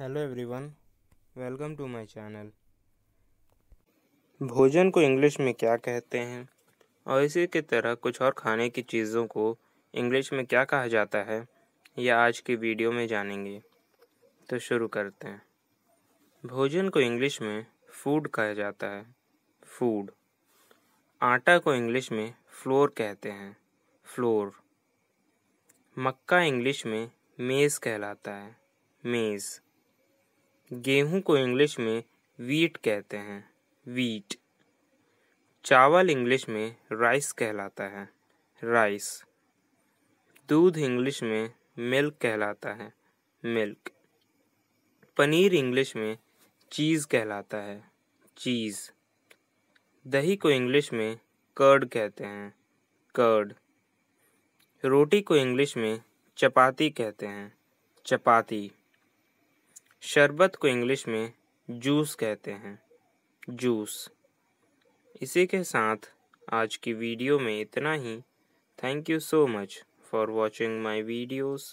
hello everyone welcome to my channel भोजन को English में क्या कहते हैं और इसी की तरह कुछ और खाने की चीज़ों को इंग्लिश में क्या कहा जाता है यह आज की वीडियो में जानेंगे तो शुरू करते हैं भोजन को इंग्लिश में फूड कहा जाता है फूड आटा को इंग्लिश में फ्लोर कहते हैं फ्लोर मक्का इंग्लिश में मेज़ कहलाता है मेज़ गेहूं को इंग्लिश में वीट कहते हैं वीट चावल इंग्लिश में राइस कहलाता है राइस दूध इंग्लिश में मिल्क कहलाता है मिल्क पनीर इंग्लिश में चीज़ कहलाता है चीज़ दही को इंग्लिश में कर्ड कहते हैं कर्ड रोटी को इंग्लिश में चपाती कहते हैं चपाती शरबत को इंग्लिश में जूस कहते हैं जूस इसी के साथ आज की वीडियो में इतना ही thank you so much for watching my videos